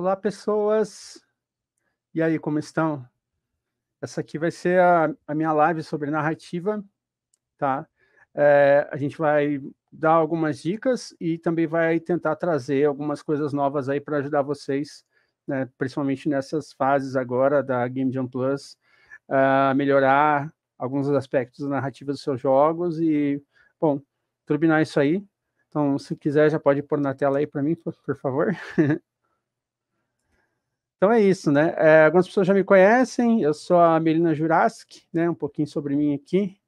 Olá, pessoas! E aí, como estão? Essa aqui vai ser a, a minha live sobre narrativa, tá? É, a gente vai dar algumas dicas e também vai tentar trazer algumas coisas novas aí para ajudar vocês, né? principalmente nessas fases agora da Game Jam Plus, a melhorar alguns aspectos da narrativa dos seus jogos e, bom, turbinar isso aí. Então, se quiser, já pode pôr na tela aí para mim, por, por favor. Então é isso, né? É, algumas pessoas já me conhecem, eu sou a Melina Jurassic, né? Um pouquinho sobre mim aqui.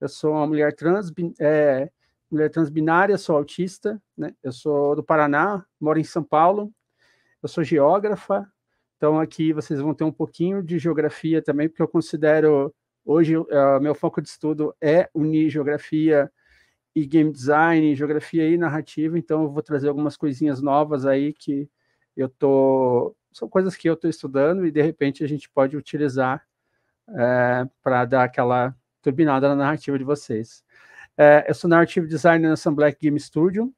Eu sou uma mulher trans, é, mulher transbinária, sou autista, né? Eu sou do Paraná, moro em São Paulo. Eu sou geógrafa, então aqui vocês vão ter um pouquinho de geografia também, porque eu considero hoje é, meu foco de estudo é unir geografia e game design, geografia e narrativa. Então eu vou trazer algumas coisinhas novas aí que eu tô são coisas que eu estou estudando e de repente a gente pode utilizar é, para dar aquela turbinada na narrativa de vocês. É, eu sou narrative designer na Black Game Studio.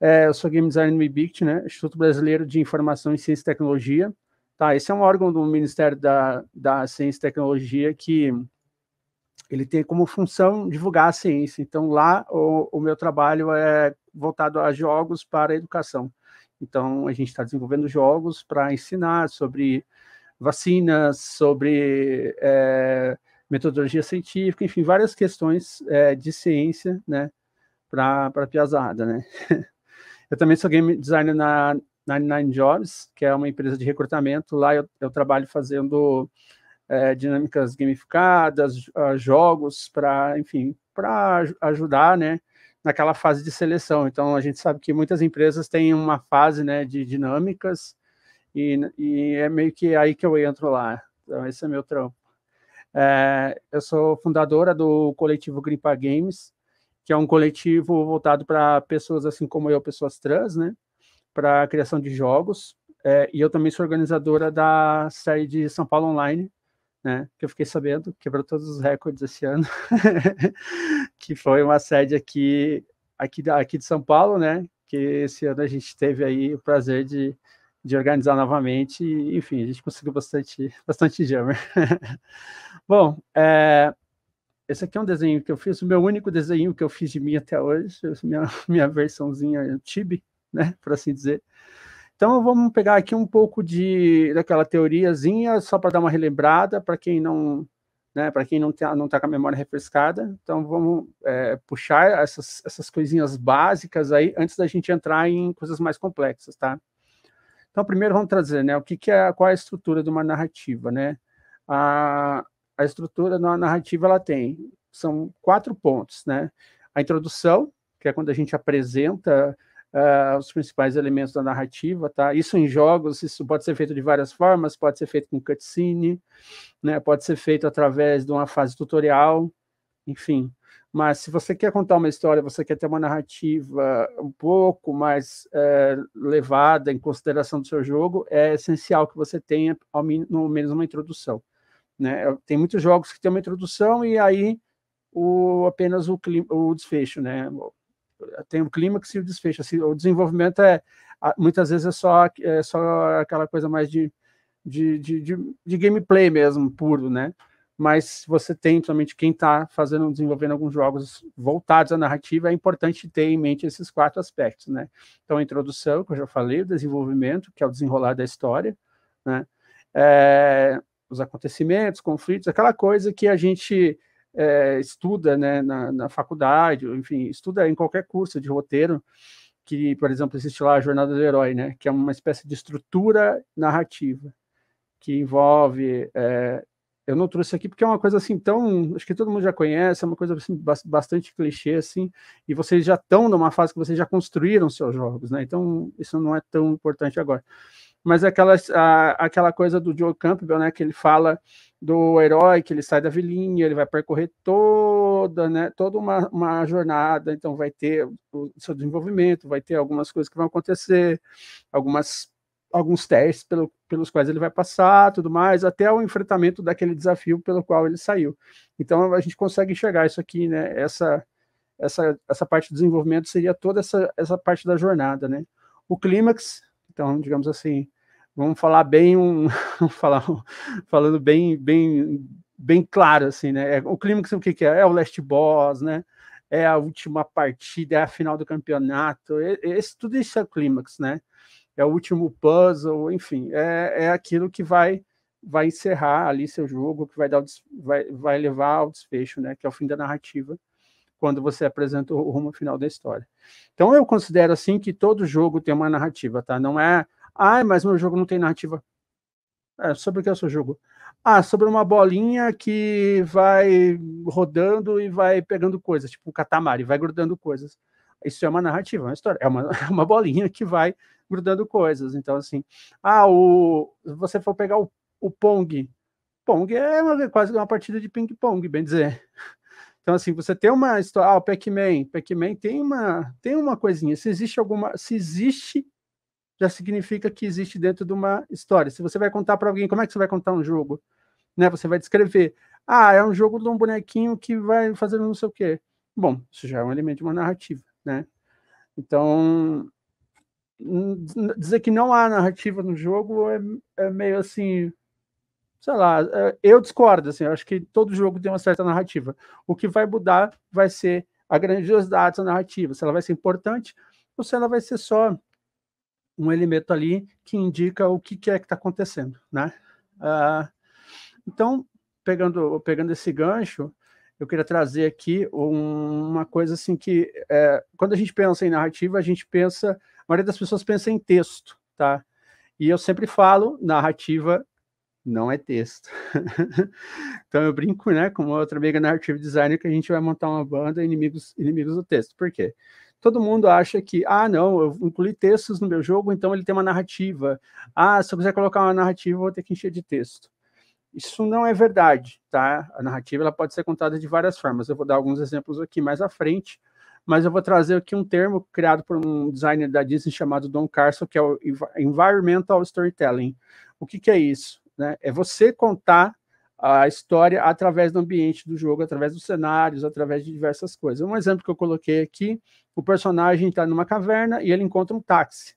É, eu sou game designer no IBICT, né? Instituto Brasileiro de Informação e Ciência e Tecnologia. Tá, esse é um órgão do Ministério da, da Ciência e Tecnologia que ele tem como função divulgar a ciência. Então, lá o, o meu trabalho é voltado a jogos para a educação. Então, a gente está desenvolvendo jogos para ensinar sobre vacinas, sobre é, metodologia científica, enfim, várias questões é, de ciência, né, para a piazada, né. eu também sou game designer na 99 Jobs, que é uma empresa de recrutamento. Lá eu, eu trabalho fazendo é, dinâmicas gamificadas, jogos para, enfim, para ajudar, né, naquela fase de seleção. Então, a gente sabe que muitas empresas têm uma fase né, de dinâmicas e, e é meio que aí que eu entro lá. Então, esse é meu trampo. É, eu sou fundadora do coletivo Gripa Games, que é um coletivo voltado para pessoas assim como eu, pessoas trans, né? Para a criação de jogos. É, e eu também sou organizadora da série de São Paulo Online, né? Que eu fiquei sabendo, quebrou todos os recordes esse ano, que foi uma sede aqui, aqui, aqui de São Paulo, né? Que esse ano a gente teve aí o prazer de, de organizar novamente, e, enfim, a gente conseguiu bastante, bastante jammer. Bom, é, esse aqui é um desenho que eu fiz, o meu único desenho que eu fiz de mim até hoje, minha, minha versãozinha Tibi, né, por assim dizer. Então vamos pegar aqui um pouco de daquela teoriazinha só para dar uma relembrada para quem não né, para quem não está não tá com a memória refrescada. Então vamos é, puxar essas, essas coisinhas básicas aí antes da gente entrar em coisas mais complexas, tá? Então primeiro vamos trazer, né, o que, que é qual é a estrutura de uma narrativa, né? A, a estrutura da narrativa ela tem são quatro pontos, né? A introdução, que é quando a gente apresenta uh, os principais elementos da narrativa, tá? Isso em jogos, isso pode ser feito de várias formas, pode ser feito com cutscene, né? Pode ser feito através de uma fase tutorial, enfim. Mas se você quer contar uma história, você quer ter uma narrativa um pouco mais é, levada em consideração do seu jogo, é essencial que você tenha ao no menos uma introdução. Né? Tem muitos jogos que tem uma introdução e aí o, apenas o, clima, o desfecho, né? tem um clima que se desfecha. Assim, o desenvolvimento é muitas vezes é só, é só aquela coisa mais de, de, de, de, de gameplay mesmo, puro, né? Mas você tem, somente quem está fazendo, desenvolvendo alguns jogos voltados à narrativa, é importante ter em mente esses quatro aspectos, né? Então, a introdução, que eu já falei, o desenvolvimento, que é o desenrolar da história, né? É, os acontecimentos, conflitos, aquela coisa que a gente é, estuda né, na, na faculdade, enfim, estuda em qualquer curso de roteiro, que, por exemplo, existe lá a Jornada do Herói, né, que é uma espécie de estrutura narrativa, que envolve. É, eu não trouxe aqui porque é uma coisa assim tão. Acho que todo mundo já conhece, é uma coisa assim, bastante clichê, assim, e vocês já estão numa fase que vocês já construíram seus jogos, né? Então, isso não é tão importante agora mas é aquelas, a, aquela coisa do Joe Campbell, né, que ele fala do herói, que ele sai da vilinha, ele vai percorrer toda, né, toda uma, uma jornada, então vai ter o seu desenvolvimento, vai ter algumas coisas que vão acontecer, algumas alguns testes pelo, pelos quais ele vai passar, tudo mais, até o enfrentamento daquele desafio pelo qual ele saiu. Então a gente consegue enxergar isso aqui, né? Essa essa, essa parte do desenvolvimento seria toda essa, essa parte da jornada, né? O clímax, então, digamos assim, vamos falar bem um, falar, falando bem bem bem claro assim, né? É, o clímax o que, que é? É o last boss, né? É a última partida, é a final do campeonato. Esse tudo isso é o clímax, né? É o último puzzle, enfim, é, é aquilo que vai vai encerrar ali seu jogo, que vai dar vai, vai levar ao desfecho, né? Que é o fim da narrativa quando você apresenta o rumo final da história. Então eu considero assim que todo jogo tem uma narrativa, tá? Não é ah, mas meu jogo não tem narrativa. É, sobre o que é o seu jogo? Ah, sobre uma bolinha que vai rodando e vai pegando coisas, tipo um e vai grudando coisas. Isso é uma narrativa, é uma história, é uma, é uma bolinha que vai grudando coisas. Então, assim, ah, o, você for pegar o, o Pong, Pong é uma, é quase uma partida de ping-pong, bem dizer. Então, assim, você tem uma história. Ah, o Pac-Man. Pac-Man tem uma, tem uma coisinha. Se existe alguma. Se existe já significa que existe dentro de uma história. Se você vai contar para alguém, como é que você vai contar um jogo? Né? Você vai descrever. Ah, é um jogo de um bonequinho que vai fazer não sei o quê. Bom, isso já é um elemento de uma narrativa, né? Então, hum, hum, dizer que não há narrativa no jogo é, é meio assim, sei lá, é, eu discordo, assim, eu acho que todo jogo tem uma certa narrativa. O que vai mudar vai ser a grandiosidade da narrativa, se ela vai ser importante ou se ela vai ser só um elemento ali que indica o que, que é que está acontecendo, né? Ah, então, pegando, pegando esse gancho, eu queria trazer aqui uma coisa assim que é, quando a gente pensa em narrativa, a gente pensa, a maioria das pessoas pensa em texto, tá? E eu sempre falo, narrativa não é texto. então eu brinco, né, com uma outra amiga narrativa designer que a gente vai montar uma banda inimigos inimigos do texto. Por quê? todo mundo acha que, ah, não, eu incluí textos no meu jogo, então ele tem uma narrativa. Ah, se eu quiser colocar uma narrativa, eu vou ter que encher de texto. Isso não é verdade, tá? A narrativa ela pode ser contada de várias formas. Eu vou dar alguns exemplos aqui mais à frente, mas eu vou trazer aqui um termo criado por um designer da Disney chamado Don Carson, que é o Environmental Storytelling. O que, que é isso? Né? É você contar a história através do ambiente do jogo, através dos cenários, através de diversas coisas. Um exemplo que eu coloquei aqui: o personagem está numa caverna e ele encontra um táxi.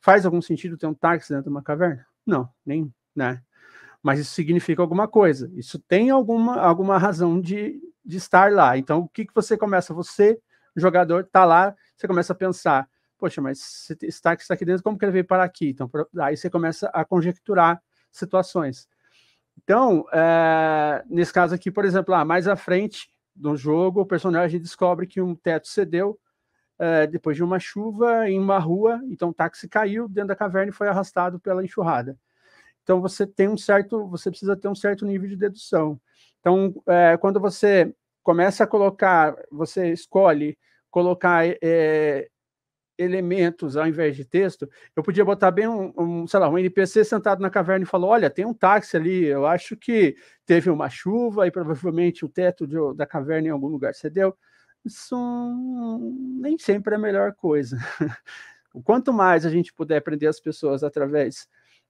Faz algum sentido ter um táxi dentro de uma caverna? Não, nem, né? Mas isso significa alguma coisa. Isso tem alguma, alguma razão de, de estar lá. Então, o que, que você começa? Você, jogador, está lá, você começa a pensar: poxa, mas esse táxi está aqui dentro, como que ele veio para aqui? Então, aí você começa a conjecturar situações. Então, é, nesse caso aqui, por exemplo, ah, mais à frente do jogo, o personagem descobre que um teto cedeu é, depois de uma chuva em uma rua, então o táxi caiu dentro da caverna e foi arrastado pela enxurrada. Então você tem um certo, você precisa ter um certo nível de dedução. Então, é, quando você começa a colocar, você escolhe colocar é, elementos ao invés de texto, eu podia botar bem um, um, sei lá, um NPC sentado na caverna e falou: olha, tem um táxi ali, eu acho que teve uma chuva e provavelmente o teto de, da caverna em algum lugar cedeu. Isso nem sempre é a melhor coisa. Quanto mais a gente puder aprender as pessoas através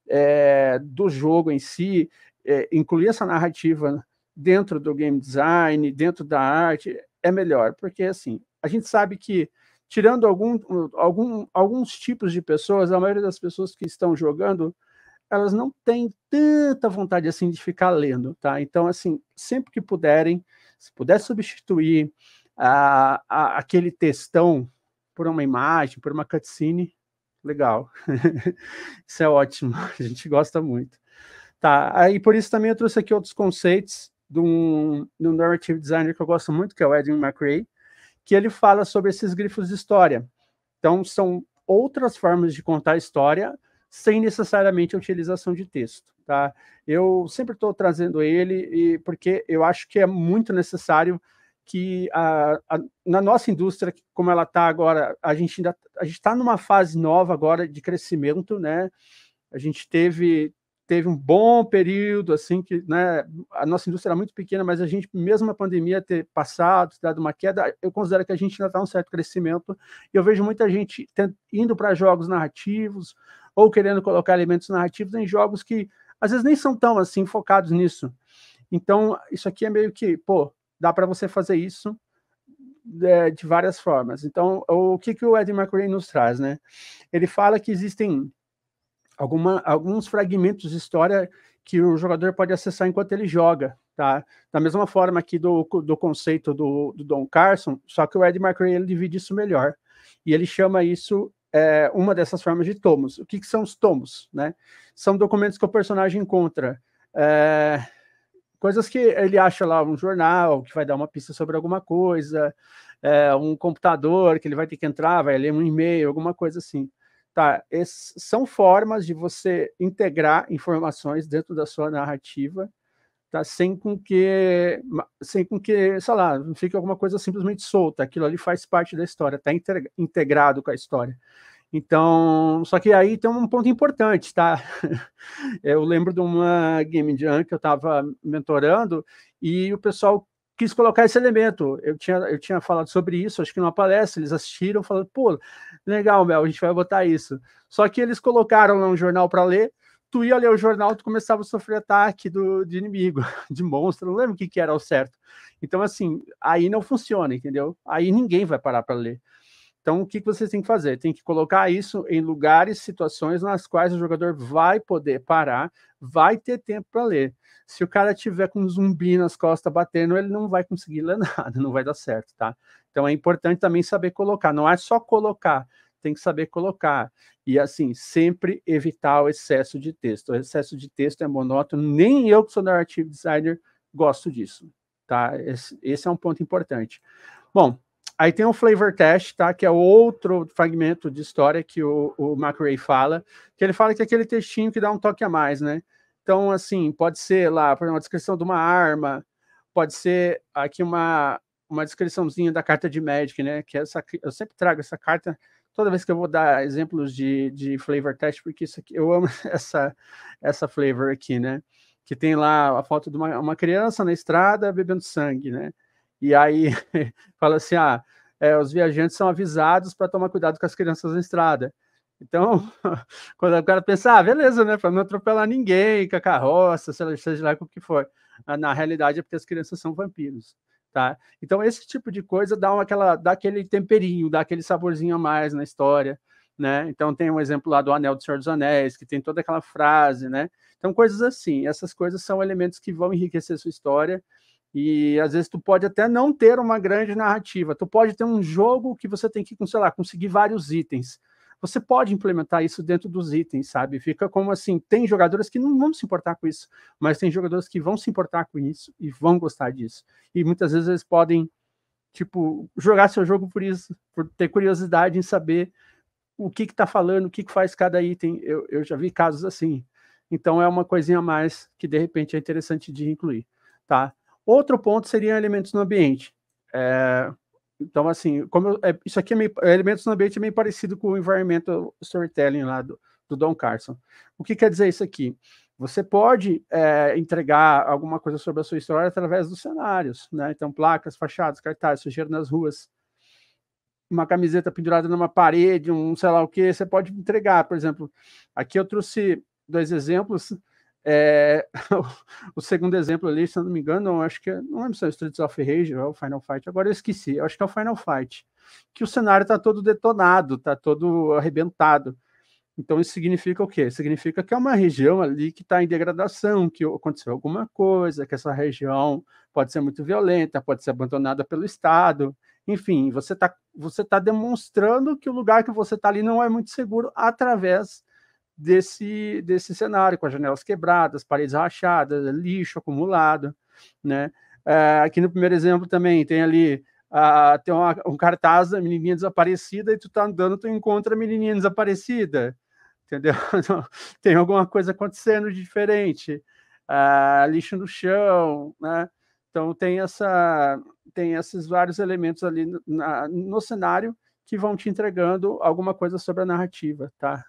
é, do jogo em si, é, incluir essa narrativa dentro do game design, dentro da arte, é melhor, porque assim, a gente sabe que tirando algum, algum, alguns tipos de pessoas, a maioria das pessoas que estão jogando, elas não têm tanta vontade assim de ficar lendo, tá? Então, assim, sempre que puderem, se puder substituir a, ah, a, aquele textão por uma imagem, por uma cutscene, legal. isso é ótimo, a gente gosta muito. Tá, E por isso também eu trouxe aqui outros conceitos de um, de um narrative designer que eu gosto muito, que é o Edwin McRae, que ele fala sobre esses grifos de história. Então, são outras formas de contar história sem necessariamente a utilização de texto, tá? Eu sempre estou trazendo ele e porque eu acho que é muito necessário que a, a, na nossa indústria, como ela está agora, a gente ainda a gente está numa fase nova agora de crescimento, né? A gente teve teve um bom período, assim, que né, a nossa indústria era muito pequena, mas a gente, mesmo a pandemia ter passado, ter dado uma queda, eu considero que a gente ainda está um certo crescimento. E eu vejo muita gente indo para jogos narrativos ou querendo colocar elementos narrativos em jogos que às vezes nem são tão assim focados nisso. Então, isso aqui é meio que, pô, dá para você fazer isso é, de várias formas. Então, o que, que o Ed McRae nos traz, né? Ele fala que existem alguma, alguns fragmentos de história que o jogador pode acessar enquanto ele joga. Tá? Da mesma forma aqui do, do conceito do, do Don Carson, só que o Ed McRae ele divide isso melhor. E ele chama isso é, uma dessas formas de tomos. O que, que, são os tomos? Né? São documentos que o personagem encontra. É, coisas que ele acha lá, um jornal que vai dar uma pista sobre alguma coisa, é, um computador que ele vai ter que entrar, vai ler um e-mail, alguma coisa assim. Tá, esses são formas de você integrar informações dentro da sua narrativa, tá? Sem com que, sem com que, sei lá, não fique alguma coisa simplesmente solta. Aquilo ali faz parte da história, está integrado com a história. Então, só que aí tem um ponto importante, tá? Eu lembro de uma game jam que eu estava mentorando e o pessoal quis colocar esse elemento. Eu tinha, eu tinha falado sobre isso, acho que numa palestra, eles assistiram, falando, pô, legal, Mel, a gente vai botar isso. Só que eles colocaram lá um jornal para ler, tu ia ler o jornal, tu começava a sofrer ataque do, de inimigo, de monstro, não lembro o que, que era o certo. Então, assim, aí não funciona, entendeu? Aí ninguém vai parar para ler. Então, o que vocês têm que fazer? Tem que colocar isso em lugares, situações nas quais o jogador vai poder parar, vai ter tempo para ler. Se o cara tiver com um zumbi nas costas batendo, ele não vai conseguir ler nada, não vai dar certo, tá? Então, é importante também saber colocar. Não é só colocar, tem que saber colocar. E, assim, sempre evitar o excesso de texto. O excesso de texto é monótono, nem eu, que sou narrative designer, gosto disso, tá? Esse, esse é um ponto importante. Bom, Aí tem o Flavor Test, tá? Que é outro fragmento de história que o, o McRae fala, que ele fala que é aquele textinho que dá um toque a mais, né? Então, assim, pode ser lá, por exemplo, uma descrição de uma arma, pode ser aqui uma, uma descriçãozinha da carta de Magic, né? Que é essa, eu sempre trago essa carta toda vez que eu vou dar exemplos de, de flavor test, porque isso aqui, eu amo essa, essa flavor aqui, né? Que tem lá a foto de uma, uma criança na estrada bebendo sangue, né? E aí fala assim: ah, é, os viajantes são avisados para tomar cuidado com as crianças na estrada. Então, quando o cara pensa, ah, beleza, né, para não atropelar ninguém com a carroça, seja lá com o que for. Ah, na realidade é porque as crianças são vampiros, tá? Então, esse tipo de coisa dá, uma, aquela, dá aquele temperinho, dá aquele saborzinho a mais na história, né? Então, tem um exemplo lá do Anel do Senhor dos Anéis, que tem toda aquela frase, né? Então, coisas assim. Essas coisas são elementos que vão enriquecer sua história e às vezes tu pode até não ter uma grande narrativa. Tu pode ter um jogo que você tem que, sei lá, conseguir vários itens. Você pode implementar isso dentro dos itens, sabe? Fica como assim, tem jogadores que não vão se importar com isso, mas tem jogadores que vão se importar com isso e vão gostar disso. E muitas vezes eles podem tipo jogar seu jogo por isso, por ter curiosidade em saber o que que tá falando, o que que faz cada item. Eu, eu já vi casos assim. Então é uma coisinha a mais que de repente é interessante de incluir, tá? Outro ponto seriam elementos no ambiente. É, então, assim, como eu, é, isso aqui é meio, elementos é, no ambiente é meio parecido com o environmental storytelling lá do, do Don Carson. O que quer dizer isso aqui? Você pode é, entregar alguma coisa sobre a sua história através dos cenários, né? Então, placas, fachadas, cartazes, sujeira nas ruas, uma camiseta pendurada numa parede, um sei lá o que, você pode entregar. Por exemplo, aqui eu trouxe dois exemplos é, o segundo exemplo ali, se não me engano, eu acho que é, não lembro se é o Streets of Rage ou é o Final Fight, agora eu esqueci, eu acho que é o Final Fight, que o cenário está todo detonado, está todo arrebentado. Então isso significa o quê? Significa que é uma região ali que está em degradação, que aconteceu alguma coisa, que essa região pode ser muito violenta, pode ser abandonada pelo Estado. Enfim, você está você tá demonstrando que o lugar que você está ali não é muito seguro através desse, desse cenário, com as janelas quebradas, paredes rachadas, lixo acumulado, né? É, aqui no primeiro exemplo também tem ali uh, tem uma, um cartaz da menininha desaparecida e tu tá andando, tu encontra a menininha desaparecida, entendeu? Então, tem alguma coisa acontecendo de diferente, uh, lixo no chão, né? Então tem essa tem esses vários elementos ali na, no cenário que vão te entregando alguma coisa sobre a narrativa, tá?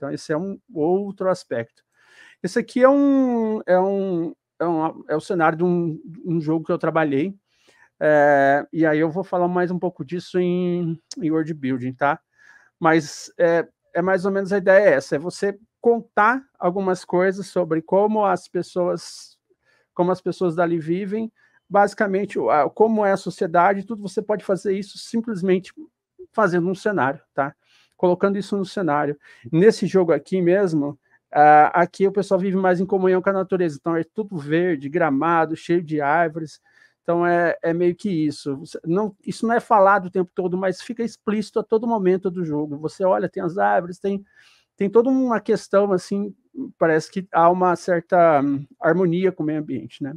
Então, esse é um outro aspecto. Esse aqui é um é um é, um, é o cenário de um, um jogo que eu trabalhei. É, e aí eu vou falar mais um pouco disso em, em word building, tá? Mas é, é mais ou menos a ideia é essa: é você contar algumas coisas sobre como as pessoas, como as pessoas dali vivem, basicamente como é a sociedade, tudo você pode fazer isso simplesmente fazendo um cenário, tá? colocando isso no cenário. Nesse jogo aqui mesmo, uh, aqui o pessoal vive mais em comunhão com a natureza, então é tudo verde, gramado, cheio de árvores, então é, é meio que isso. Não, isso não é falado o tempo todo, mas fica explícito a todo momento do jogo. Você olha, tem as árvores, tem, tem toda uma questão assim, parece que há uma certa hum, harmonia com o meio ambiente, né?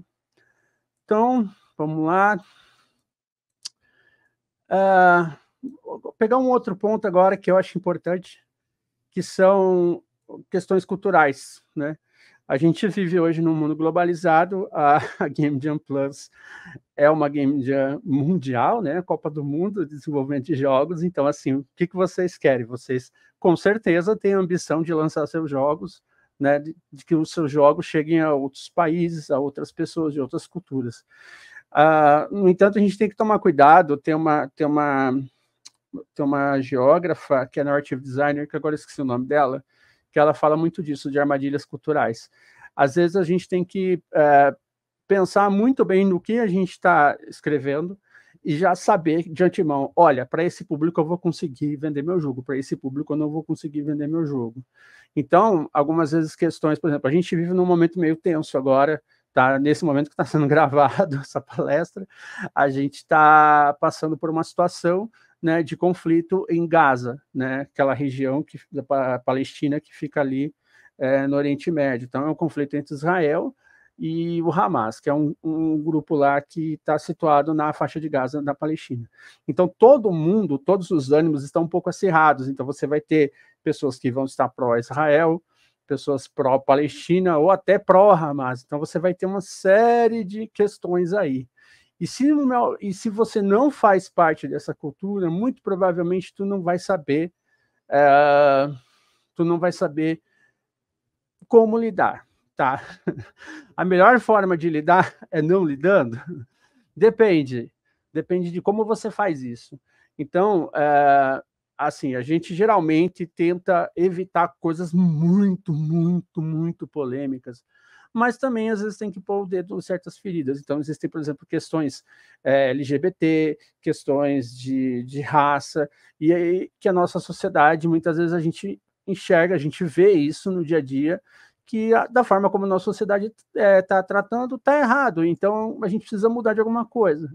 Então, vamos lá. Uh, Vou pegar um outro ponto agora que eu acho importante, que são questões culturais, né? A gente vive hoje num mundo globalizado, a, Game Jam Plus é uma Game Jam mundial, né? Copa do Mundo, desenvolvimento de jogos, então assim, o que, que vocês querem? Vocês com certeza têm a ambição de lançar seus jogos, né? De, de que os seus jogos cheguem a outros países, a outras pessoas de outras culturas. Uh, no entanto, a gente tem que tomar cuidado, ter uma, ter uma tem uma geógrafa, que é narrative designer, que agora esqueci o nome dela, que ela fala muito disso, de armadilhas culturais. Às vezes a gente tem que é, pensar muito bem no que a gente está escrevendo e já saber de antemão, olha, para esse público eu vou conseguir vender meu jogo, para esse público eu não vou conseguir vender meu jogo. Então, algumas vezes questões, por exemplo, a gente vive num momento meio tenso agora, tá? Nesse momento que está sendo gravado essa palestra, a gente está passando por uma situação né, de conflito em Gaza, né, aquela região que, da Palestina que fica ali é, no Oriente Médio. Então, é um conflito entre Israel e o Hamas, que é um, um grupo lá que está situado na faixa de Gaza da Palestina. Então, todo mundo, todos os ânimos estão um pouco acirrados. Então, você vai ter pessoas que vão estar pró-Israel, pessoas pró-Palestina ou até pró-Hamas. Então, você vai ter uma série de questões aí. E se, e se você não faz parte dessa cultura, muito provavelmente tu não vai saber, eh, tu não vai saber como lidar, tá? A melhor forma de lidar é não lidando. Depende, depende de como você faz isso. Então, eh, assim, a gente geralmente tenta evitar coisas muito, muito, muito polêmicas mas também às vezes tem que pôr o dedo em certas feridas. Então, existem, por exemplo, questões é, eh, LGBT, questões de, de raça, e aí que a nossa sociedade, muitas vezes, a gente enxerga, a gente vê isso no dia a dia, que a, da forma como a nossa sociedade está eh, é, tratando, está errado. Então, a gente precisa mudar de alguma coisa.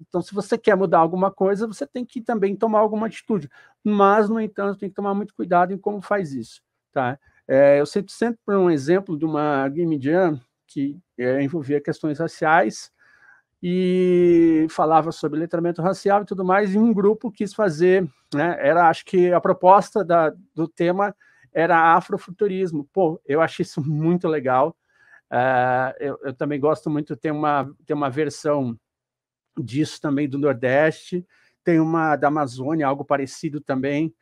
Então, se você quer mudar alguma coisa, você tem que também tomar alguma atitude. Mas, no entanto, tem que tomar muito cuidado em como faz isso, tá? É, eu sempre sempre um exemplo de uma game jam que é, envolvia questões raciais e falava sobre letramento racial e tudo mais, e um grupo quis fazer, né, era, acho que a proposta da, do tema era afrofuturismo. Pô, eu achei isso muito legal. Uh, eu, eu, também gosto muito, tem uma, tem uma versão disso também do Nordeste, tem uma da Amazônia, algo parecido também.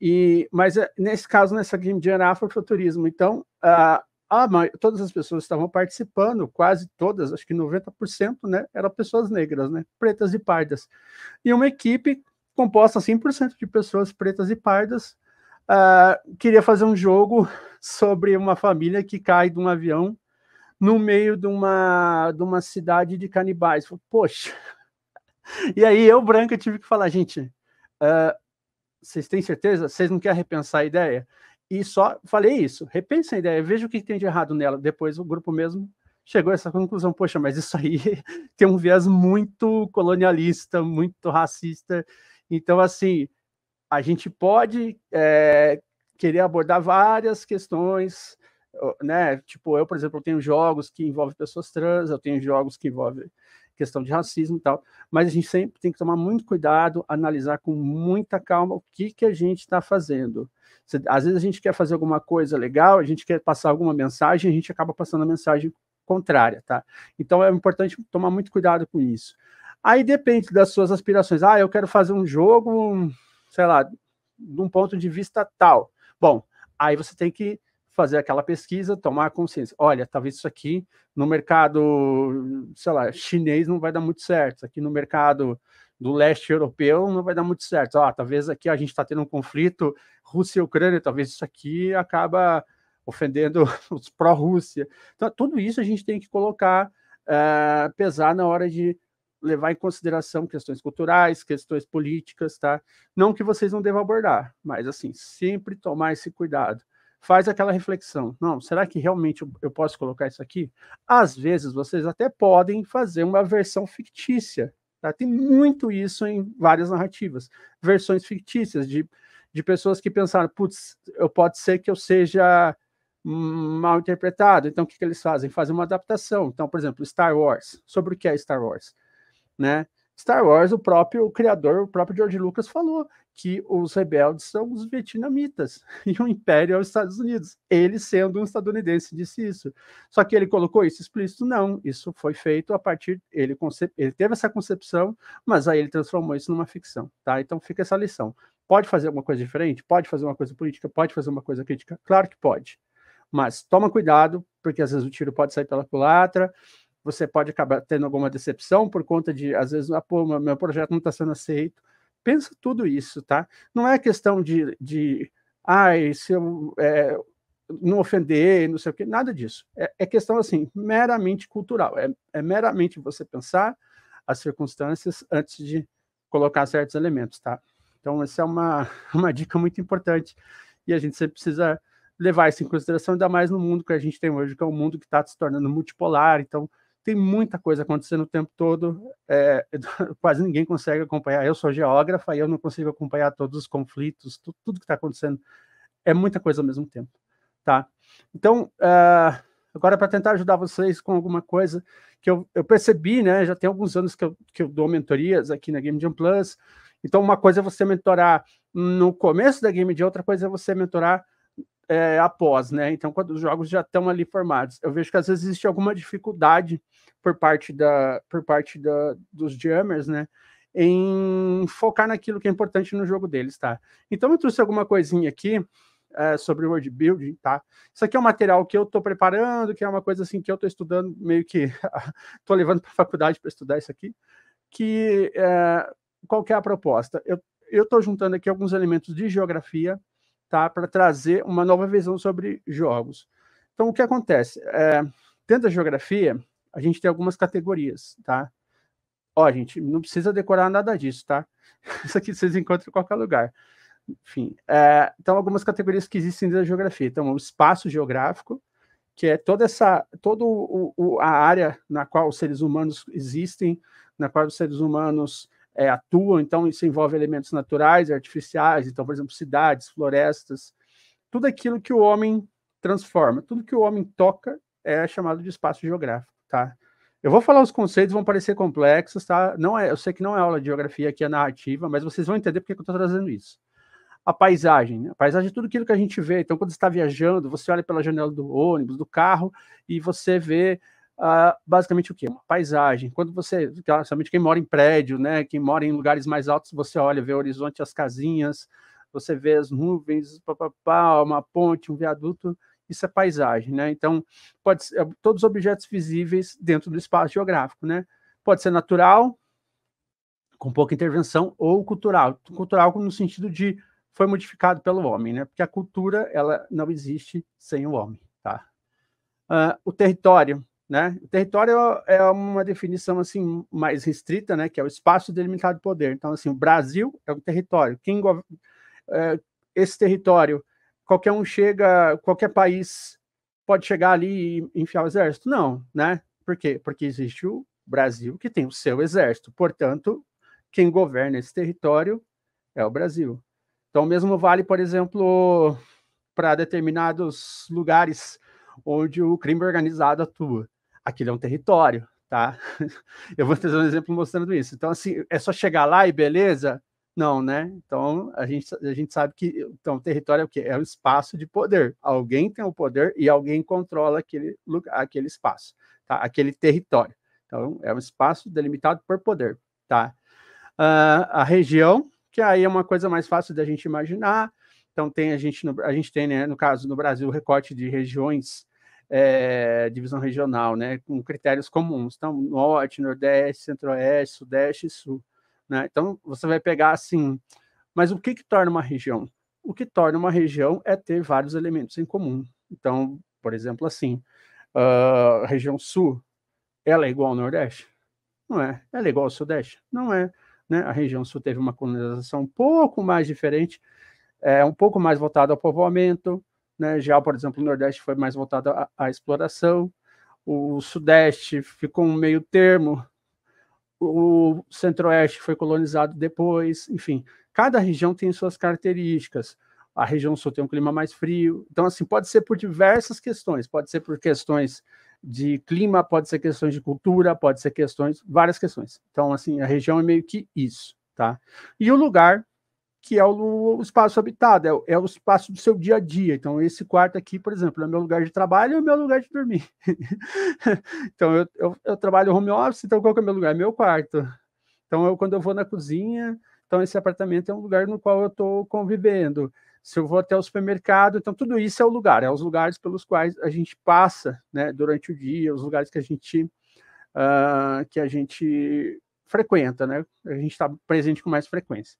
E, mas eh, nesse caso, nessa Game Jam era afrofuturismo. Então, a, a, todas as pessoas que estavam participando, quase todas, acho que 90%, né, eram pessoas negras, né, pretas e pardas. E uma equipe composta 100% de pessoas pretas e pardas uh, queria fazer um jogo sobre uma família que cai de um avião no meio de uma, de uma cidade de canibais. Poxa! E aí eu, branca, tive que falar, gente, uh, vocês têm certeza? Vocês não querem repensar a ideia? E só falei isso, repensa a ideia, veja o que tem de errado nela. Depois o grupo mesmo chegou a essa conclusão, poxa, mas isso aí tem um viés muito colonialista, muito racista. Então, assim, a gente pode é, querer abordar várias questões, né? Tipo, eu, por exemplo, eu tenho jogos que envolvem pessoas trans, eu tenho jogos que envolvem questão de racismo e tal, mas a gente sempre tem que tomar muito cuidado, analisar com muita calma o que, que a gente está fazendo. Às vezes a gente quer fazer alguma coisa legal, a gente quer passar alguma mensagem, a gente acaba passando a mensagem contrária, tá? Então é importante tomar muito cuidado com isso. Aí depende das suas aspirações. Ah, eu quero fazer um jogo, sei lá, de um ponto de vista tal. Bom, aí você tem que fazer aquela pesquisa, tomar consciência. Olha, talvez isso aqui no mercado, sei lá, chinês não vai dar muito certo, isso aqui no mercado do leste europeu não vai dar muito certo. Ah, talvez aqui a gente está tendo um conflito Rússia e Ucrânia, talvez isso aqui acaba ofendendo os pró-Rússia. Então, tudo isso a gente tem que colocar, uh, pesar na hora de levar em consideração questões culturais, questões políticas, tá? Não que vocês não devam abordar, mas assim, sempre tomar esse cuidado faz aquela reflexão. Não, será que realmente eu posso colocar isso aqui? Às vezes vocês até podem fazer uma versão fictícia. Tá? Tem muito isso em várias narrativas. Versões fictícias de, de pessoas que pensaram, putz, eu pode ser que eu seja mal interpretado. Então, o que, que eles fazem? Fazem uma adaptação. Então, por exemplo, Star Wars. Sobre o que é Star Wars? Né? Star Wars, o próprio o criador, o próprio George Lucas falou que os rebeldes são os vietnamitas e o império é os Estados Unidos. Ele, sendo um estadunidense, disse isso. Só que ele colocou isso explícito? Não. Isso foi feito a partir. Ele, ele teve essa concepção, mas aí ele transformou isso numa ficção. Tá? Então fica essa lição. Pode fazer alguma coisa diferente? Pode fazer uma coisa política? Pode fazer uma coisa crítica? Claro que pode. Mas toma cuidado, porque às vezes o tiro pode sair pela culatra você pode acabar tendo alguma decepção por conta de, às vezes, ah, pô, meu projeto não está sendo aceito. Pensa tudo isso, tá? Não é questão de, de ai, se eu é, não ofender, não sei o quê, nada disso. É, é questão, assim, meramente cultural. É, é, meramente você pensar as circunstâncias antes de colocar certos elementos, tá? Então, essa é uma, uma dica muito importante e a gente sempre precisa levar isso em consideração, ainda mais no mundo que a gente tem hoje, que é um mundo que está se tornando multipolar, então tem muita coisa acontecendo o tempo todo, é, quase ninguém consegue acompanhar. Eu sou geógrafa e eu não consigo acompanhar todos os conflitos, tudo, tudo que está acontecendo. É muita coisa ao mesmo tempo, tá? Então, uh, agora para tentar ajudar vocês com alguma coisa que eu, eu percebi, né? Já tem alguns anos que eu, que eu dou mentorias aqui na Game Jam Plus. Então, uma coisa é você mentorar no começo da Game Jam, outra coisa é você mentorar é, após, né? Então, quando os jogos já estão ali formados, eu vejo que às vezes existe alguma dificuldade por parte da, por parte da, dos jammers, né? Em focar naquilo que é importante no jogo deles, tá? Então, eu trouxe alguma coisinha aqui. É, sobre world building, tá? Isso aqui é um material que eu estou preparando, que é uma coisa assim que eu estou estudando, meio que estou levando para a faculdade para estudar isso aqui. Que é, qual que é a proposta? Eu eu estou juntando aqui alguns elementos de geografia, tá? para trazer uma nova visão sobre jogos. Então, o que acontece? É, dentro da geografia, a gente tem algumas categorias, tá? Ó, gente, não precisa decorar nada disso, tá? Isso aqui vocês encontram em qualquer lugar. Enfim, é, então algumas categorias que existem dentro da geografia. Então, o espaço geográfico, que é toda essa, toda a área na qual os seres humanos existem, na qual os seres humanos é, atuam, então isso envolve elementos naturais, artificiais, então, por exemplo, cidades, florestas, tudo aquilo que o homem transforma, tudo que o homem toca é chamado de espaço geográfico, tá? Eu vou falar os conceitos, vão parecer complexos, tá? Não é, eu sei que não é aula de geografia aqui, é narrativa, mas vocês vão entender porque eu estou trazendo isso. A paisagem, né? a paisagem é tudo aquilo que a gente vê. Então, quando você está viajando, você olha pela janela do ônibus, do carro, e você vê Uh, basicamente o que? Uma paisagem. Quando você, principalmente quem mora em prédio, né, quem mora em lugares mais altos, você olha, vê o horizonte, as casinhas, você vê as nuvens, pá, pá, pá, uma ponte, um viaduto, isso é paisagem, né? Então, pode ser, é, todos os objetos visíveis dentro do espaço geográfico, né? Pode ser natural, com pouca intervenção, ou cultural. Cultural no sentido de foi modificado pelo homem, né? Porque a cultura, ela não existe sem o homem, tá? Uh, o território, né? O território é, é uma definição assim mais restrita, né? que é o espaço delimitado de poder. Então, assim, o Brasil é um território. Quem é, esse território, qualquer um chega, qualquer país pode chegar ali e enfiar o exército? Não, né? Por quê? Porque existe o Brasil que tem o seu exército. Portanto, quem governa esse território é o Brasil. Então, o mesmo vale, por exemplo, para determinados lugares onde o crime organizado atua aquilo é um território, tá? Eu vou trazer um exemplo mostrando isso. Então, assim, é só chegar lá e beleza? Não, né? Então, a gente, a gente sabe que então, território é o quê? É um espaço de poder. Alguém tem o poder e alguém controla aquele lugar, aquele espaço, tá? aquele território. Então, é um espaço delimitado por poder, tá? Uh, a região, que aí é uma coisa mais fácil da gente imaginar. Então, tem a gente, no, a gente tem, né, no caso, no Brasil, o recorte de regiões é, divisão regional, né, com critérios comuns, então norte, nordeste, centro-oeste, sudeste e sul, né? Então você vai pegar assim, mas o que que torna uma região? O que torna uma região é ter vários elementos em comum. Então, por exemplo, assim, a ah, região sul, ela é igual ao nordeste? Não é. Ela é igual ao sudeste? Não é. Né? A região sul teve uma colonização um pouco mais diferente, é um pouco mais voltada ao povoamento, né? Já, por exemplo, o Nordeste foi mais voltado à, à exploração, o Sudeste ficou um meio termo, o Centro-Oeste foi colonizado depois, enfim, cada região tem suas características. A região sul tem um clima mais frio. Então, assim, pode ser por diversas questões. Pode ser por questões de clima, pode ser questões de cultura, pode ser questões, várias questões. Então, assim, a região é meio que isso, tá? E o lugar que é o, o espaço habitado, é, é, o espaço do seu dia a dia. Então, esse quarto aqui, por exemplo, é meu lugar de trabalho e é meu lugar de dormir. então, eu, eu, eu, trabalho home office, então qual que é o meu lugar? É meu quarto. Então, eu, quando eu vou na cozinha, então esse apartamento é um lugar no qual eu estou convivendo. Se eu vou até o supermercado, então tudo isso é o lugar, é os lugares pelos quais a gente passa né, durante o dia, os lugares que a gente uh, que a gente frequenta, né? A gente está presente com mais frequência.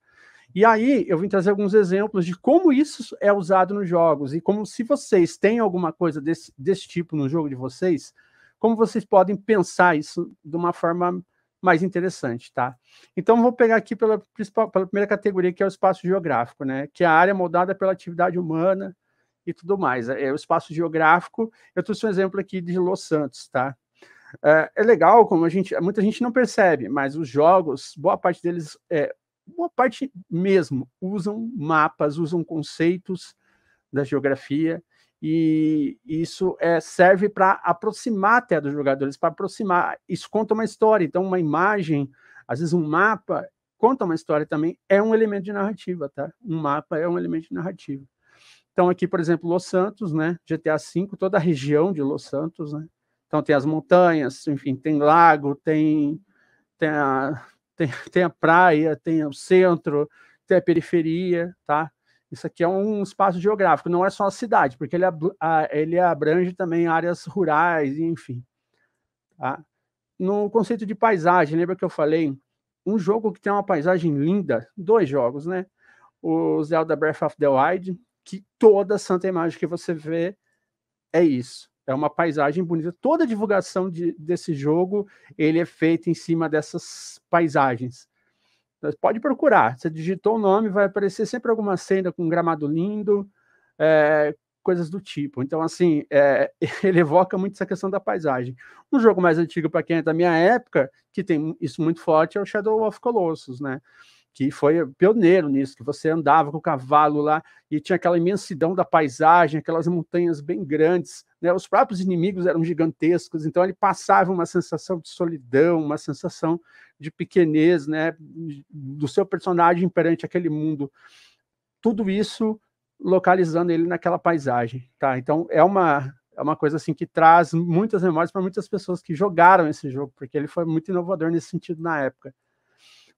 E aí eu vim trazer alguns exemplos de como isso é usado nos jogos e como se vocês têm alguma coisa desse, desse tipo no jogo de vocês, como vocês podem pensar isso de uma forma mais interessante, tá? Então vou pegar aqui pela, principal, pela primeira categoria que é o espaço geográfico, né? Que é a área moldada pela atividade humana e tudo mais. É, é o espaço geográfico. Eu trouxe um exemplo aqui de Los Santos, tá? É, é legal como a gente, muita gente não percebe, mas os jogos, boa parte deles é, boa parte mesmo, usam mapas, usam conceitos da geografia, e isso é, serve para aproximar até dos jogadores, para aproximar. Isso conta uma história, então uma imagem, às vezes um mapa conta uma história também, é um elemento de narrativa, tá? Um mapa é um elemento de narrativa. Então aqui, por exemplo, Los Santos, né? GTA V, toda a região de Los Santos, né? Então tem as montanhas, enfim, tem lago, tem, tem a, tem, tem a praia, tem o centro, tem a periferia, tá? Isso aqui é um espaço geográfico, não é só a cidade, porque ele, ele abrange também áreas rurais, enfim. Tá? No conceito de paisagem, lembra que eu falei? Um jogo que tem uma paisagem linda, dois jogos, né? O Zelda Breath of the Wild, que toda santa imagem que você vê é isso é uma paisagem bonita. Toda a divulgação de, desse jogo ele é feita em cima dessas paisagens. pode procurar. Você digitou o nome, vai aparecer sempre alguma cena com um gramado lindo, é, coisas do tipo. Então, assim, é, ele evoca muito essa questão da paisagem. Um jogo mais antigo para quem é da minha época, que tem isso muito forte, é o Shadow of Colossus, né? que foi pioneiro nisso, que você andava com o cavalo lá e tinha aquela imensidão da paisagem, aquelas montanhas bem grandes, né? Os próprios inimigos eram gigantescos, então ele passava uma sensação de solidão, uma sensação de pequenez, né, do seu personagem perante aquele mundo. Tudo isso localizando ele naquela paisagem, tá? Então é uma é uma coisa assim que traz muitas memórias para muitas pessoas que jogaram esse jogo, porque ele foi muito inovador nesse sentido na época.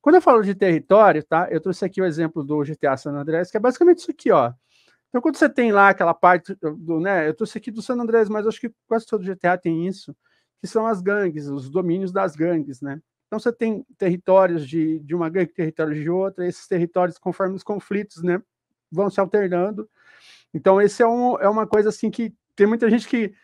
Quando eu falo de território, tá? Eu trouxe aqui o exemplo do GTA San Andreas, que é basicamente isso aqui, ó. Então, quando você tem lá aquela parte do, né? Eu trouxe aqui do San Andreas, mas acho que quase todo GTA tem isso, que são as gangues, os domínios das gangues, né? Então você tem territórios de, de uma gangue, territórios de outra, esses territórios, conforme os conflitos, né? Vão se alternando. Então, esse é, um, é uma coisa assim que tem muita gente que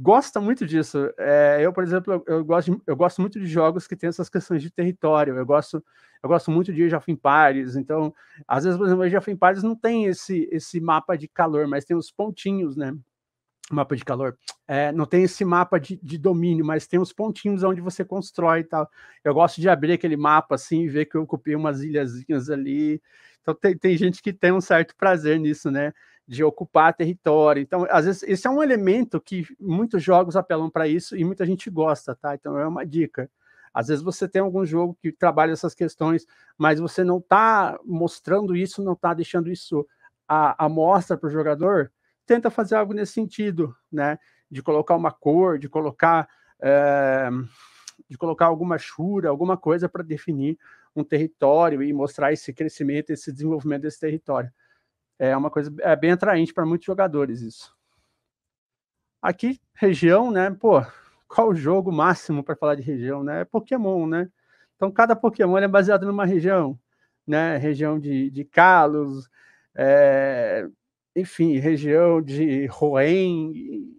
gosta muito disso. É, eu, por exemplo, eu, eu gosto, eu gosto muito de jogos que tem essas questões de território. Eu gosto, eu gosto muito de Jafim Pares. Então, às vezes, por exemplo, Jafim Pares não tem esse, esse mapa de calor, mas tem os pontinhos, né? Mapa de calor. É, não tem esse mapa de, de, domínio, mas tem os pontinhos onde você constrói e tal. Eu gosto de abrir aquele mapa assim e ver que eu ocupei umas ilhazinhas ali. Então tem, tem gente que tem um certo prazer nisso, né? de ocupar território. Então, às vezes, esse é um elemento que muitos jogos apelam para isso e muita gente gosta, tá? Então, é uma dica. Às vezes você tem algum jogo que trabalha essas questões, mas você não está mostrando isso, não está deixando isso à, à mostra para o jogador. Tenta fazer algo nesse sentido, né? De colocar uma cor, de colocar, é, de colocar alguma chura, alguma coisa para definir um território e mostrar esse crescimento, esse desenvolvimento desse território. É uma coisa é bem atraente para muitos jogadores isso. Aqui, região, né? Pô, qual o jogo máximo para falar de região, né? É Pokémon, né? Então, cada Pokémon é baseado numa região, né? Região de, de Kalos, é, enfim, região de Roen,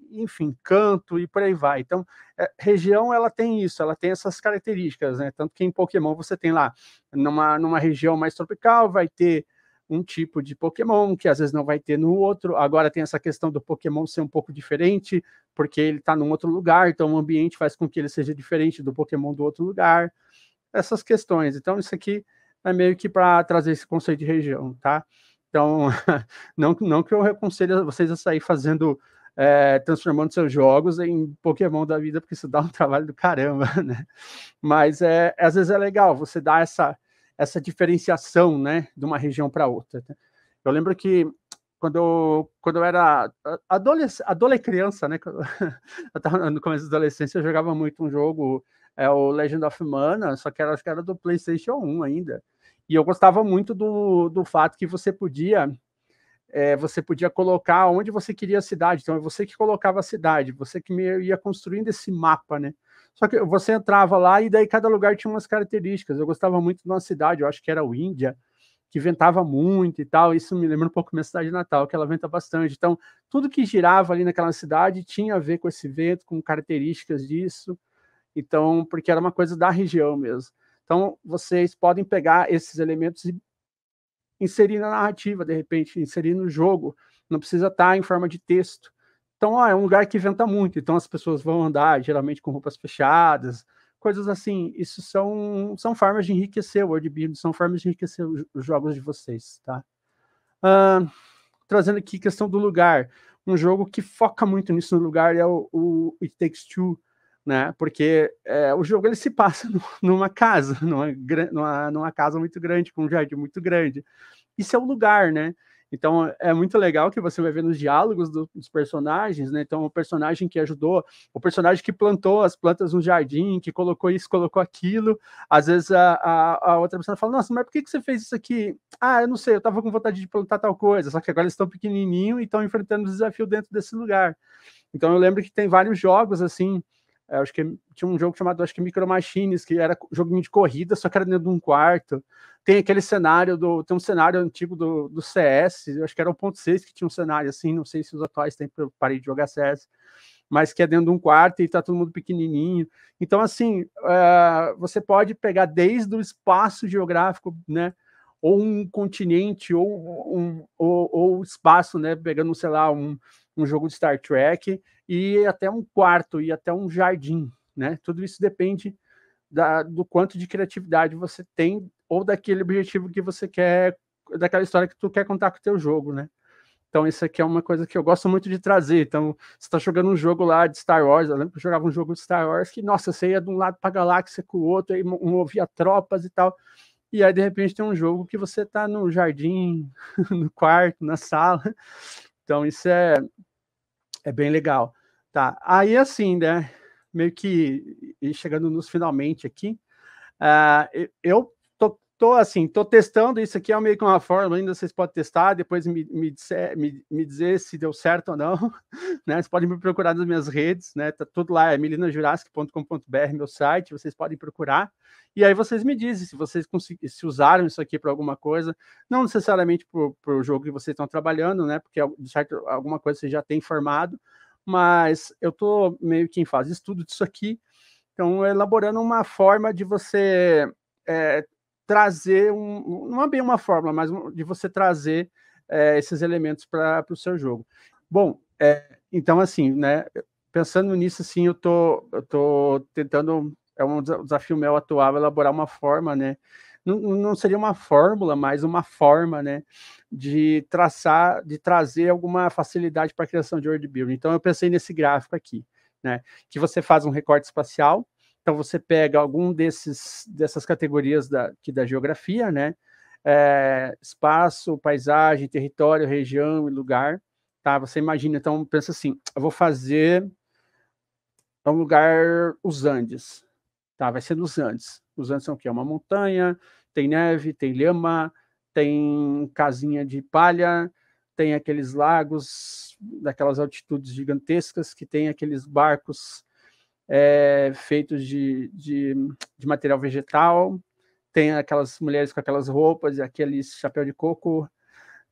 enfim, canto e por aí vai. Então, é, região ela tem isso, ela tem essas características, né? Tanto que em Pokémon você tem lá, numa, numa região mais tropical, vai ter um tipo de Pokémon, que às vezes não vai ter no outro. Agora tem essa questão do Pokémon ser um pouco diferente, porque ele está num outro lugar, então o ambiente faz com que ele seja diferente do Pokémon do outro lugar. Essas questões. Então, isso aqui é meio que para trazer esse conceito de região, tá? Então, não, não que eu aconselho vocês a sair fazendo, é, transformando seus jogos em Pokémon da vida, porque isso dá um trabalho do caramba, né? Mas é, às vezes é legal você dar essa essa diferenciação né, de uma região para outra. Eu lembro que quando eu, quando eu era adolescente, adolescente criança, né, eu tava no começo da adolescência, eu jogava muito um jogo, é o Legend of Mana, só que era, acho que era do PlayStation 1 ainda. E eu gostava muito do, do fato que você podia é, você podia colocar onde você queria a cidade. Então, é você que colocava a cidade, você que ia construindo esse mapa, né? Só que você entrava lá e daí cada lugar tinha umas características. Eu gostava muito de uma cidade, eu acho que era o Índia, que ventava muito e tal. Isso me lembra um pouco minha cidade natal, que ela venta bastante. Então, tudo que girava ali naquela cidade tinha a ver com esse vento, com características disso. Então, porque era uma coisa da região mesmo. Então, vocês podem pegar esses elementos e inserir na narrativa, de repente, inserir no jogo. Não precisa estar tá em forma de texto, então, ó, ah, é um lugar que venta muito, então as pessoas vão andar geralmente com roupas fechadas, coisas assim. Isso são, são formas de enriquecer o World Building, são formas de enriquecer os jogos de vocês, tá? Uh, trazendo aqui questão do lugar. Um jogo que foca muito nisso no lugar é o, o It Takes Two, né? Porque é, o jogo ele se passa numa casa, numa, numa, numa casa muito grande, com um jardim muito grande. Isso é o lugar, né? Então é muito legal que você vai ver nos diálogos do, dos personagens, né? Então o personagem que ajudou, o personagem que plantou as plantas no jardim, que colocou isso, colocou aquilo. Às vezes a, a, a outra pessoa fala, nossa, mas por que, que você fez isso aqui? Ah, eu não sei, eu estava com vontade de plantar tal coisa, só que agora eles estão pequenininho e estão enfrentando o desafio dentro desse lugar. Então eu lembro que tem vários jogos assim é, acho que tinha um jogo chamado acho que Micro Machines, que era joguinho de corrida, só que era dentro de um quarto. Tem aquele cenário do. Tem um cenário antigo do, do CS, acho que era o ponto 6 que tinha um cenário assim, não sei se os atuais têm, eu parei de jogar CS, mas que é dentro de um quarto e tá todo mundo pequenininho. Então, assim, é, você pode pegar desde o espaço geográfico, né? Ou um continente, ou um ou, ou espaço, né? Pegando, sei lá, um, um jogo de Star Trek e até um quarto e até um jardim, né? Tudo isso depende da, do quanto de criatividade você tem ou daquele objetivo que você quer, daquela história que tu quer contar com o teu jogo, né? Então isso aqui é uma coisa que eu gosto muito de trazer. Então você está jogando um jogo lá de Star Wars, eu lembro que eu jogava um jogo de Star Wars que nossa, você ia de um lado para a galáxia com o outro, aí movia tropas e tal. E aí, de repente, tem um jogo que você está no jardim, no quarto, na sala, então, isso é, é bem legal. Tá, aí assim, né, meio que chegando nos finalmente aqui, uh, eu tô assim, tô testando isso aqui, é meio que uma forma ainda, vocês podem testar, depois me, me, disser, me, me dizer se deu certo ou não, né? Vocês podem me procurar nas minhas redes, né? Tá tudo lá, é melinajurassic.com.br, meu site, vocês podem procurar. E aí vocês me dizem se vocês se usaram isso aqui para alguma coisa, não necessariamente para o jogo que vocês estão trabalhando, né? Porque de certo alguma coisa você já tem formado, mas eu tô meio que em fase de estudo disso aqui, então elaborando uma forma de você é, trazer um, não é bem uma fórmula, mas de você trazer é, esses elementos para o seu jogo. Bom, é, então assim, né? Pensando nisso, assim, eu tô, eu tô tentando é um desafio meu atual elaborar uma forma, né? Não, não seria uma fórmula, mas uma forma, né? De traçar, de trazer alguma facilidade para a criação de world building. Então eu pensei nesse gráfico aqui, né? Que você faz um recorte espacial então você pega algum desses dessas categorias da, que da geografia, né? É, espaço, paisagem, território, região e lugar, tá? Você imagina, então pensa assim, eu vou fazer é um lugar os Andes, tá? Vai ser nos Andes. Os Andes são o quê? É uma montanha, tem neve, tem lama, tem casinha de palha, tem aqueles lagos daquelas altitudes gigantescas que tem aqueles barcos é, feitos de, de, de, material vegetal, tem aquelas mulheres com aquelas roupas, aqueles chapéu de coco.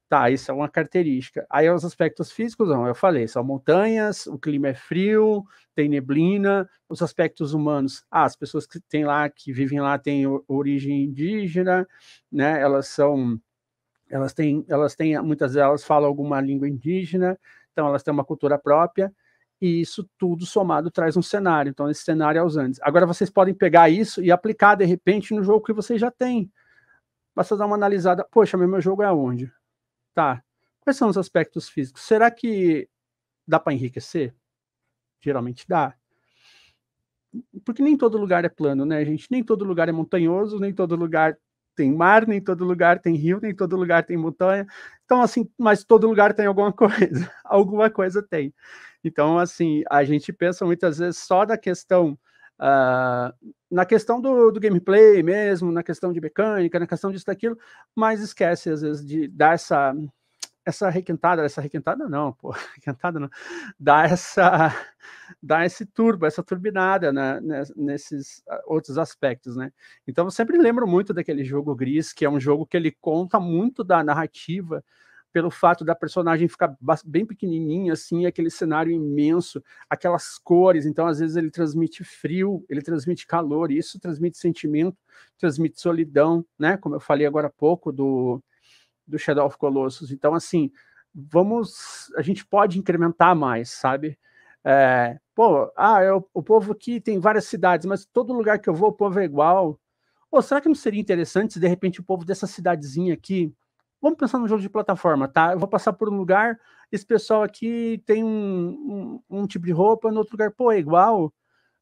Tá, isso é uma característica. Aí os aspectos físicos, não, eu falei, são montanhas, o clima é frio, tem neblina, os aspectos humanos, ah, as pessoas que tem lá, que vivem lá, têm origem indígena, né? Elas são, elas têm, elas têm, muitas delas falam alguma língua indígena, então elas têm uma cultura própria e isso tudo somado traz um cenário. Então, esse cenário é os Andes. Agora vocês podem pegar isso e aplicar de repente no jogo que vocês já têm. Basta dar uma analisada. Poxa, meu jogo é onde? Tá. Quais são os aspectos físicos? Será que dá para enriquecer? Geralmente dá. Porque nem todo lugar é plano, né, gente? Nem todo lugar é montanhoso, nem todo lugar tem mar, nem todo lugar tem rio, nem todo lugar tem montanha. Então, assim, mas todo lugar tem alguma coisa, alguma coisa tem. Então, assim, a gente pensa muitas vezes só da questão. Uh, na questão do, do, gameplay mesmo, na questão de mecânica, na questão disso, daquilo, mas esquece às vezes de dar essa, essa requentada, essa requentada não, pô, requentada não, dá essa, dá esse turbo, essa turbinada né, né nesses ah, outros aspectos, né? Então eu sempre lembro muito daquele jogo Gris, que é um jogo que ele conta muito da narrativa pelo fato da personagem ficar bem pequenininha, assim, aquele cenário imenso, aquelas cores. Então, às vezes, ele transmite frio, ele transmite calor, isso transmite sentimento, transmite solidão, né? Como eu falei agora há pouco do, do Shadow of Colossus. Então, assim, vamos. A gente pode incrementar mais, sabe? É, pô, ah, eu, é o povo aqui tem várias cidades, mas todo lugar que eu vou, o povo é igual. Ou será que não seria interessante se de repente o povo dessa cidadezinha aqui. Vamos pensar num jogo de plataforma, tá? Eu vou passar por um lugar, esse pessoal aqui tem um, um, um tipo de roupa, no outro lugar, pô, é igual.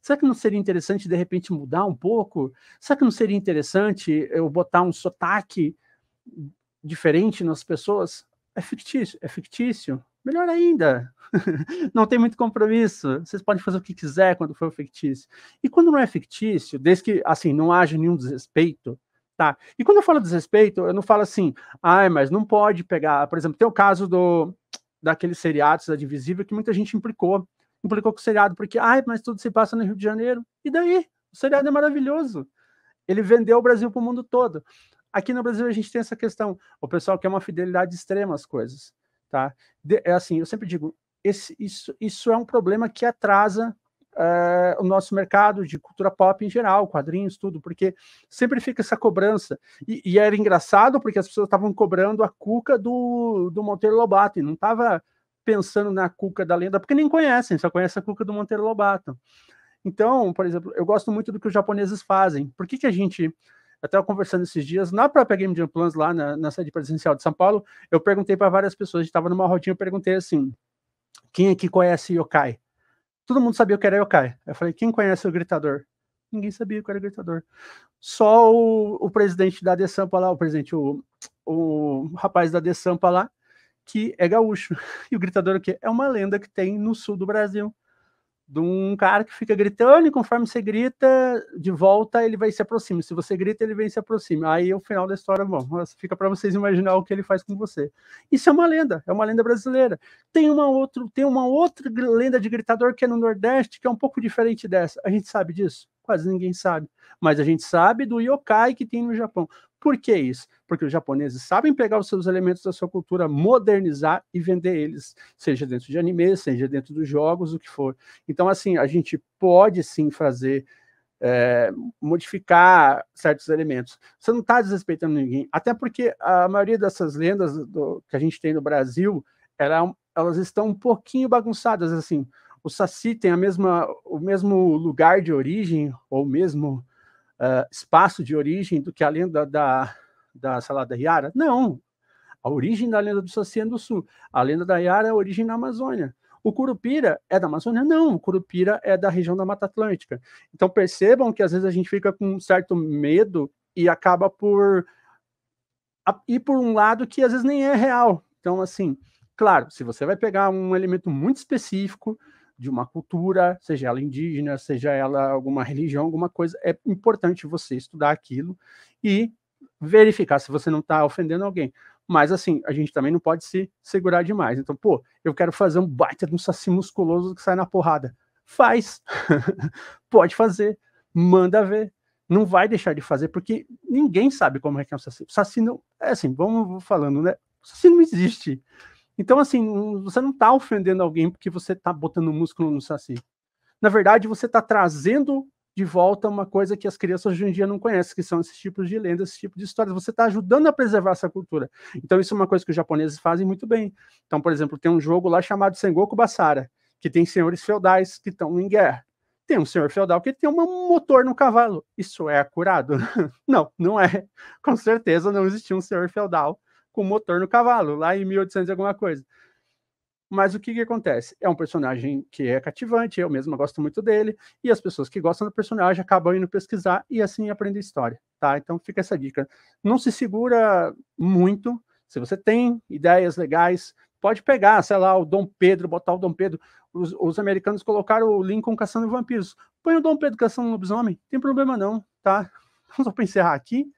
Será que não seria interessante de repente mudar um pouco? Será que não seria interessante eu botar um sotaque diferente nas pessoas, é fictício, é fictício. Melhor ainda, não tem muito compromisso. Vocês podem fazer o que quiser quando for fictício. E quando não é fictício, desde que assim não haja nenhum desrespeito, Tá. E quando eu falo desrespeito, eu não falo assim, ai, ah, mas não pode pegar. Por exemplo, tem o caso do daqueles seriados da Divisível que muita gente implicou. Implicou com o seriado, porque, ai, ah, mas tudo se passa no Rio de Janeiro. E daí? O seriado é maravilhoso. Ele vendeu o Brasil para o mundo todo. Aqui no Brasil a gente tem essa questão, o pessoal quer uma fidelidade extrema às coisas, tá? De, é assim, eu sempre digo, esse, isso, isso é um problema que atrasa eh, o nosso mercado de cultura pop em geral, quadrinhos, tudo, porque sempre fica essa cobrança. E, e era engraçado porque as pessoas estavam cobrando a cuca do, do Monteiro Lobato e não estava pensando na cuca da lenda, porque nem conhecem, só conhecem a cuca do Monteiro Lobato. Então, por exemplo, eu gosto muito do que os japoneses fazem. Por que, que a gente até conversando esses dias, na própria Game Jam Plans, lá na, na sede presencial de São Paulo, eu perguntei para várias pessoas, estava numa rodinha, eu perguntei assim, quem aqui conhece Yokai? Todo mundo sabia o que era Yokai. Eu falei, quem conhece o Gritador? Ninguém sabia o que era o Gritador. Só o, o presidente da Desampa lá, o presidente, o, o rapaz da Desampa lá, que é gaúcho. E o Gritador o quê? É uma lenda que tem no sul do Brasil de um cara que fica gritando e conforme você grita de volta ele vai se aproxima. Se você grita ele vem se aproxima. Aí é o final da história, bom, fica para vocês imaginar o que ele faz com você. Isso é uma lenda, é uma lenda brasileira. Tem uma outra, tem uma outra lenda de gritador que é no Nordeste que é um pouco diferente dessa. A gente sabe disso? Quase ninguém sabe, mas a gente sabe do yokai que tem no Japão. Por que isso? porque os japoneses sabem pegar os seus elementos da sua cultura, modernizar e vender eles, seja dentro de anime, seja dentro dos jogos, o que for. Então, assim, a gente pode sim fazer. É, modificar certos elementos. Você não está desrespeitando ninguém, até porque a maioria dessas lendas do, que a gente tem no Brasil, ela, é elas estão um pouquinho bagunçadas, assim, o Saci tem a mesma, o mesmo lugar de origem, ou mesmo uh, espaço de origem do que a lenda da, da Salada Riara? Não. A origem da lenda do Saci é do Sul. A lenda da Iara é a origem da Amazônia. O Curupira é da Amazônia? Não, o Curupira é da região da Mata Atlântica. Então percebam que às vezes a gente fica com um certo medo e acaba por ir por um lado que às vezes nem é real. Então, assim, claro, se você vai pegar um elemento muito específico de uma cultura, seja ela indígena, seja ela alguma religião, alguma coisa, é importante você estudar aquilo e verificar se você não está ofendendo alguém. Mas assim, a gente também não pode se segurar demais. Então, pô, eu quero fazer um baita de um saci musculoso que sai na porrada. Faz. pode fazer. Manda ver. Não vai deixar de fazer, porque ninguém sabe como é que é um saci. Saci não. É assim, vamos falando, né? Saci não existe. Então, assim, você não está ofendendo alguém porque você está botando músculo no saci. Na verdade, você está trazendo de volta uma coisa que as crianças hoje em dia não conhecem, que são esses tipos de lendas, esse tipo de histórias. Você está ajudando a preservar essa cultura. Então, isso é uma coisa que os japoneses fazem muito bem. Então, por exemplo, tem um jogo lá chamado Sengoku Basara, que tem senhores feudais que estão em guerra. Tem um senhor feudal que tem um motor no cavalo. Isso é acurado? não, não é. Com certeza não existia um senhor feudal com motor no cavalo, lá em 1800 alguma coisa. Mas o que, que acontece? É um personagem que é cativante, eu mesmo gosto muito dele, e as pessoas que gostam do personagem acabam indo pesquisar e assim aprendem história, tá? Então fica essa dica. Não se segura muito. Se você tem ideias legais, pode pegar, sei lá, o Dom Pedro, botar o Dom Pedro. Os, os americanos colocaram o Lincoln caçando vampiros. Põe o Dom Pedro caçando um lobisomem, tem problema não, tá? Vamos só para encerrar aqui,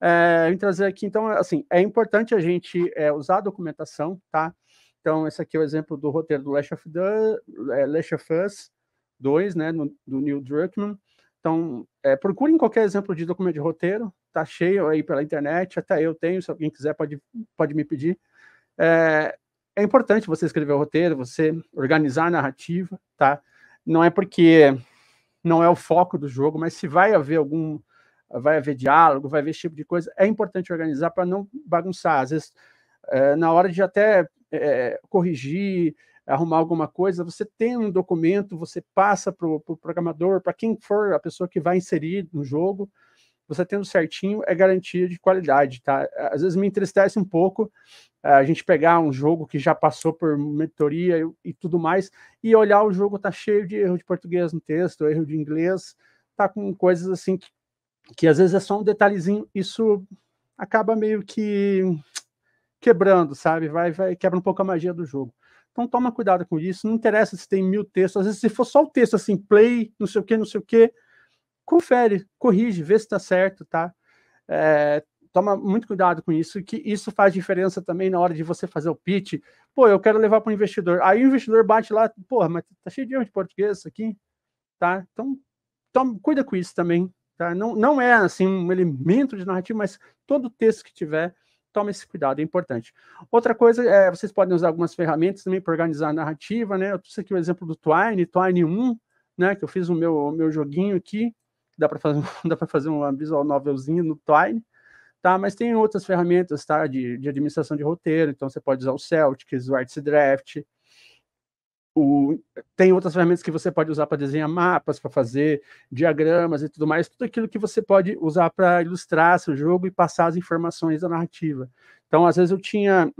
é, trazer aqui, então, assim, é importante a gente é, usar a documentação, tá? Então, esse aqui é o exemplo do roteiro do Last of, the, é, Last of Us 2, né, no, do Neil Druckmann. Então, é, procurem qualquer exemplo de documento de roteiro, tá cheio aí pela internet, até eu tenho, se alguém quiser pode, pode me pedir. É, é importante você escrever o roteiro, você organizar a narrativa, tá? Não é porque não é o foco do jogo, mas se vai haver algum, vai haver diálogo, vai haver esse tipo de coisa, é importante organizar para não bagunçar. Às vezes, é, na hora de até é, é, corrigir, arrumar alguma coisa, você tem um documento, você passa para o pro programador, para quem for a pessoa que vai inserir no jogo, você tendo certinho é garantia de qualidade, tá? Às vezes me entristece um pouco a gente pegar um jogo que já passou por mentoria e, e tudo mais e olhar o jogo tá cheio de erro de português no texto, erro de inglês, tá com coisas assim que, que às vezes é só um detalhezinho, isso acaba meio que quebrando, sabe? Vai, vai, quebra um pouco a magia do jogo. Então toma cuidado com isso. Não interessa se tem mil textos. Às vezes, se for só o texto assim, play, não sei o que, não sei o que, confere, corrige, vê se está certo, tá? É, toma muito cuidado com isso, que isso faz diferença também na hora de você fazer o pitch. Pô, eu quero levar para o investidor. Aí o investidor bate lá, porra, mas tá cheio de erro de português aqui, tá? Então, toma, cuida com isso também, tá? Não, não é, assim, um elemento de narrativa, mas todo texto que tiver, tome esse cuidado, é importante. Outra coisa, é, vocês podem usar algumas ferramentas também para organizar a narrativa, né? Eu trouxe aqui o exemplo do Twine, Twine 1, né? Que eu fiz o meu, meu joguinho aqui, dá para fazer, dá fazer um visual novelzinho no Twine, tá? Mas tem outras ferramentas, tá? De, de administração de roteiro, então você pode usar o Celtics, o Arts Draft, o, tem outras ferramentas que você pode usar para desenhar mapas, para fazer diagramas e tudo mais, tudo aquilo que você pode usar para ilustrar seu jogo e passar as informações da narrativa. Então, às vezes eu tinha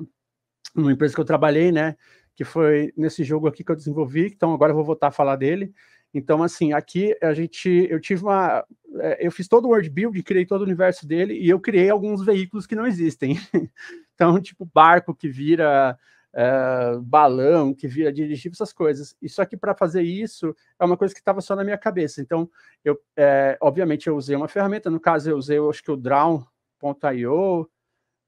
uma empresa que eu trabalhei, né, que foi nesse jogo aqui que eu desenvolvi, então agora eu vou voltar a falar dele. Então, assim, aqui a gente, eu tive uma, é, eu fiz todo o world build, criei todo o universo dele e eu criei alguns veículos que não existem. então, tipo barco que vira é, balão que vira dirigível, essas coisas. E só que para fazer isso é uma coisa que estava só na minha cabeça. Então, eu, é, obviamente, eu usei uma ferramenta. No caso, eu usei, eu acho que o Drown.io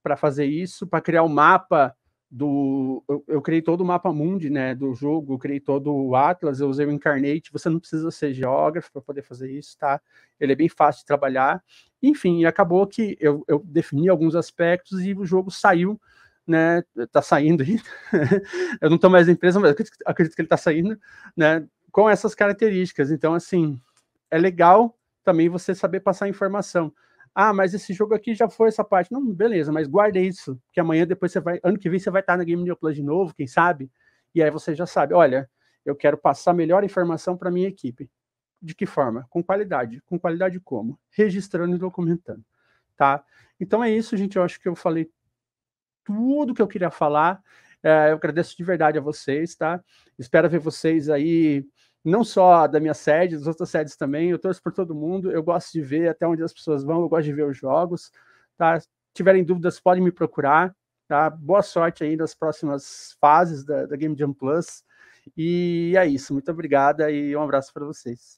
para fazer isso, para criar o um mapa do. Eu, eu, criei todo o mapa mundi, né, do jogo, eu criei todo o Atlas, eu usei o Incarnate. Você não precisa ser geógrafo para poder fazer isso, tá? Ele é bem fácil de trabalhar. Enfim, acabou que eu, eu defini alguns aspectos e o jogo saiu né, tá saindo aí eu não estou mais na empresa, mas acredito, que ele tá saindo, né, com essas características. Então, assim, é legal também você saber passar informação. Ah, mas esse jogo aqui já foi essa parte. Não, beleza, mas guarde isso, que amanhã depois você vai, ano que vem você vai estar na Game New Plus de novo, quem sabe? E aí você já sabe, olha, eu quero passar melhor informação para minha equipe. De que forma? Com qualidade. Com qualidade como? Registrando e documentando, tá? Então é isso, gente, eu acho que eu falei tudo que eu queria falar. É, eu agradeço de verdade a vocês, tá? Espero ver vocês aí, não só da minha sede, das outras sedes também. Eu torço por todo mundo. Eu gosto de ver até onde as pessoas vão, eu gosto de ver os jogos, tá? Se tiverem dúvidas, podem me procurar, tá? Boa sorte aí nas próximas fases da, da Game Jam Plus. E é isso. Muito obrigada e um abraço para vocês.